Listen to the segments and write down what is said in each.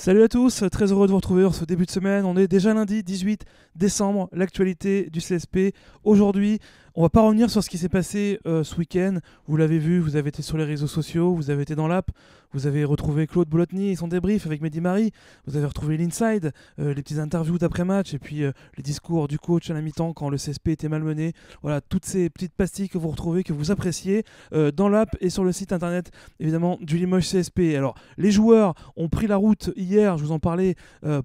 Salut à tous, très heureux de vous retrouver en ce début de semaine. On est déjà lundi 18 décembre, l'actualité du CSP. Aujourd'hui, on va pas revenir sur ce qui s'est passé euh, ce week-end. Vous l'avez vu, vous avez été sur les réseaux sociaux, vous avez été dans l'app, vous avez retrouvé Claude Boulotny et son débrief avec Mehdi Marie, vous avez retrouvé l'inside, euh, les petites interviews d'après-match et puis euh, les discours du coach à la mi-temps quand le CSP était malmené. Voilà, toutes ces petites pastilles que vous retrouvez, que vous appréciez dans l'app et sur le site internet évidemment du Limoges CSP. Alors, les joueurs ont pris la route hier, je vous en parlais,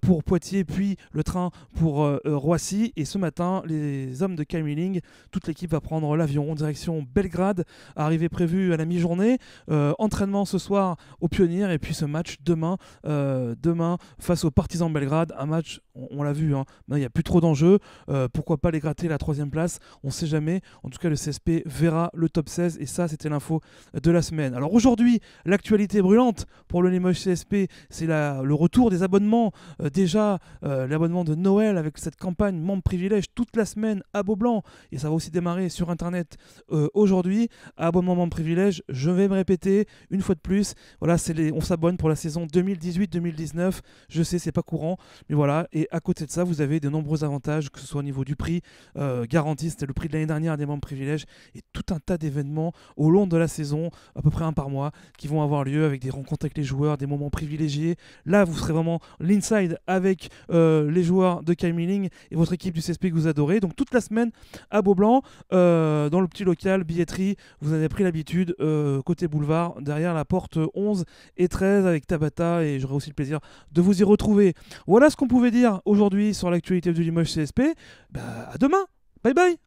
pour Poitiers, puis le train pour Roissy et ce matin, les hommes de Camilling, toute l'équipe va prendre l'avion en direction Belgrade, arrivée prévue à la mi-journée, euh, entraînement ce soir aux Pionniers et puis ce match demain, euh, demain face aux Partisans Belgrade, un match, on, l'a vu, hein, il n'y a plus trop d'enjeux, euh, pourquoi pas les gratter la troisième place, on ne sait jamais, en tout cas le CSP verra le top 16 et ça c'était l'info de la semaine. Alors aujourd'hui, l'actualité brûlante pour le Limoges CSP, c'est le retour des abonnements, déjà l'abonnement de Noël avec cette campagne membre privilège toute la semaine à Beaublanc et ça va aussi démarrer sur Internet euh, aujourd'hui. Abonnement membre privilège, je vais me répéter une fois de plus. Voilà, c'est les, on s'abonne pour la saison 2018-2019. Je sais, c'est pas courant, mais voilà. Et à côté de ça, vous avez de nombreux avantages, que ce soit au niveau du prix garantie euh, garanti, c'était le prix de l'année dernière des membres privilèges, et tout un tas d'événements au long de la saison, à peu près un par mois, qui vont avoir lieu avec des rencontres avec les joueurs, des moments privilégiés. Là, vous serez vraiment l'inside avec euh, les joueurs de Kyle Milling et votre équipe du CSP que vous adorez. Donc toute la semaine à Beaublanc, euh, dans le petit local, billetterie, vous avez pris l'habitude, euh, côté boulevard, derrière la porte 11 et 13 avec Tabata, et j'aurai aussi le plaisir de vous y retrouver. Voilà ce qu'on pouvait dire aujourd'hui sur l'actualité du Limoges CSP. Bah, à demain, bye bye